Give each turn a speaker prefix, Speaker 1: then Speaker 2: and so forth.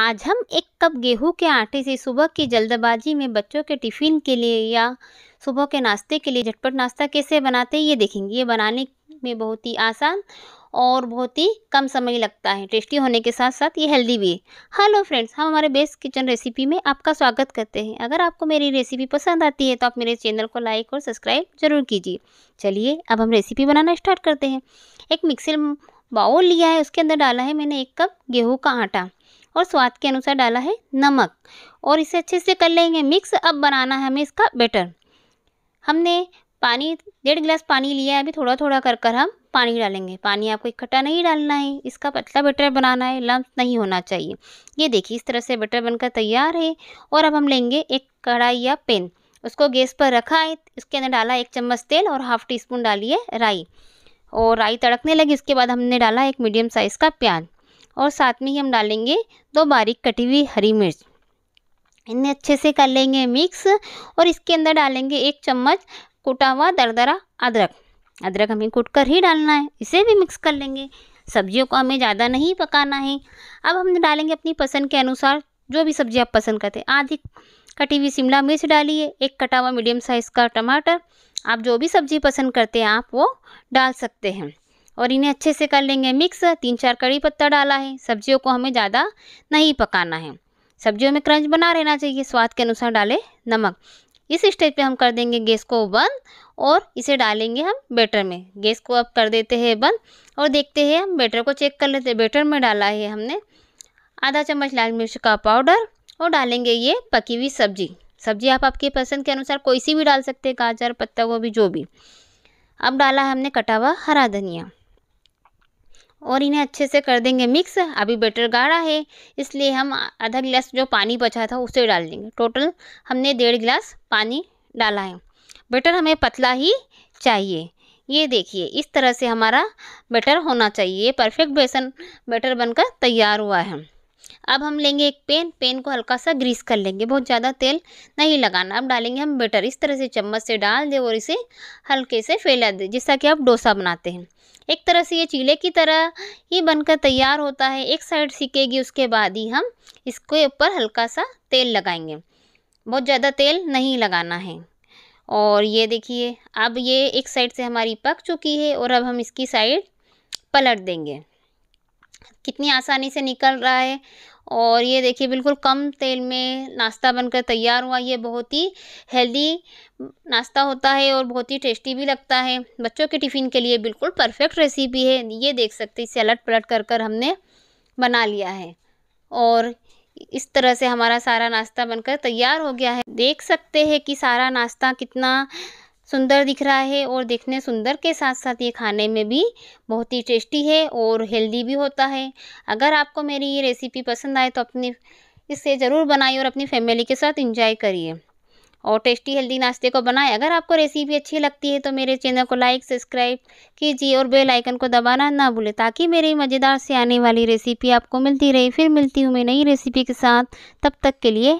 Speaker 1: आज हम एक कप गेहूं के आटे से सुबह की जल्दबाजी में बच्चों के टिफ़िन के लिए या सुबह के नाश्ते के लिए झटपट नाश्ता कैसे बनाते हैं ये देखेंगे ये बनाने में बहुत ही आसान और बहुत ही कम समय लगता है टेस्टी होने के साथ साथ ये हेल्दी भी है हेलो फ्रेंड्स हम हमारे बेस्ट किचन रेसिपी में आपका स्वागत करते हैं अगर आपको मेरी रेसिपी पसंद आती है तो आप मेरे चैनल को लाइक और सब्सक्राइब ज़रूर कीजिए चलिए अब हम रेसिपी बनाना स्टार्ट करते हैं एक मिक्सर बाउल लिया है उसके अंदर डाला है मैंने एक कप गेहूँ का आटा और स्वाद के अनुसार डाला है नमक और इसे अच्छे से कर लेंगे मिक्स अब बनाना है हमें इसका बेटर हमने पानी डेढ़ गिलास पानी लिया है अभी थोड़ा थोड़ा कर कर हम पानी डालेंगे पानी आपको इकट्ठा नहीं डालना है इसका पतला बेटर बनाना है लम्ब नहीं होना चाहिए ये देखिए इस तरह से बेटर बनकर तैयार है और अब हम लेंगे एक कढ़ाई या पेन उसको गैस पर रखा है इसके अंदर डाला एक चम्मच तेल और हाफ टी स्पून डालिए राई और राई तड़कने लगी उसके बाद हमने डाला एक मीडियम साइज़ का प्याज और साथ में ही हम डालेंगे दो बारीक कटी हुई हरी मिर्च इन्हें अच्छे से कर लेंगे मिक्स और इसके अंदर डालेंगे एक चम्मच कुटा हुआ दरदरा अदरक अदरक हमें कूट कर ही डालना है इसे भी मिक्स कर लेंगे सब्जियों को हमें ज़्यादा नहीं पकाना है अब हम डालेंगे अपनी पसंद के अनुसार जो भी सब्जी आप पसंद करते हैं आधी कटी हुई शिमला मिर्च डालिए एक कटा हुआ मीडियम साइज़ का टमाटर आप जो भी सब्जी पसंद करते हैं आप वो डाल सकते हैं और इन्हें अच्छे से कर लेंगे मिक्स तीन चार कड़ी पत्ता डाला है सब्जियों को हमें ज़्यादा नहीं पकाना है सब्जियों में क्रंच बना रहना चाहिए स्वाद के अनुसार डालें नमक इस स्टेज पे हम कर देंगे गैस को बंद और इसे डालेंगे हम बेटर में गैस को अब कर देते हैं बंद और देखते हैं हम बेटर को चेक कर लेते हैं बेटर में डाला है हमने आधा चम्मच लाल मिर्च का पाउडर और डालेंगे ये पकी हुई सब्जी सब्जी आप आपके पसंद के अनुसार कोई सी भी डाल सकते हैं गाजर पत्ता गोभी जो भी अब डाला है हमने कटा हुआ हरा धनिया और इन्हें अच्छे से कर देंगे मिक्स अभी बेटर गाढ़ा है इसलिए हम आधा गिलास जो पानी बचा था उसे डाल देंगे टोटल हमने डेढ़ गिलास पानी डाला है बेटर हमें पतला ही चाहिए ये देखिए इस तरह से हमारा बेटर होना चाहिए परफेक्ट बेसन बेटर बनकर तैयार हुआ है अब हम लेंगे एक पेन पेन को हल्का सा ग्रीस कर लेंगे बहुत ज़्यादा तेल नहीं लगाना अब डालेंगे हम बेटर इस तरह से चम्मच से डाल दें और इसे हल्के से फैला दें जिससे कि आप डोसा बनाते हैं एक तरह से ये चीले की तरह ही बनकर तैयार होता है एक साइड सीखेगी उसके बाद ही हम इसके ऊपर हल्का सा तेल लगाएंगे बहुत ज़्यादा तेल नहीं लगाना है और ये देखिए अब ये एक साइड से हमारी पक चुकी है और अब हम इसकी साइड पलट देंगे कितनी आसानी से निकल रहा है और ये देखिए बिल्कुल कम तेल में नाश्ता बनकर तैयार हुआ ये बहुत ही हेल्दी नाश्ता होता है और बहुत ही टेस्टी भी लगता है बच्चों के टिफ़िन के लिए बिल्कुल परफेक्ट रेसिपी है ये देख सकते इसे अलट पलट कर कर हमने बना लिया है और इस तरह से हमारा सारा नाश्ता बनकर तैयार हो गया है देख सकते हैं कि सारा नाश्ता कितना सुंदर दिख रहा है और देखने सुंदर के साथ साथ ये खाने में भी बहुत ही टेस्टी है और हेल्दी भी होता है अगर आपको मेरी ये रेसिपी पसंद आए तो अपनी इसे ज़रूर बनाइए और अपनी फैमिली के साथ इंजॉय करिए और टेस्टी हेल्दी नाश्ते को बनाएं अगर आपको रेसिपी अच्छी लगती है तो मेरे चैनल को लाइक सब्सक्राइब कीजिए और बेल आइकन को दबाना ना भूलें ताकि मेरी मज़ेदार से आने वाली रेसिपी आपको मिलती रहे फिर मिलती हूँ मैं नई रेसिपी के साथ तब तक के लिए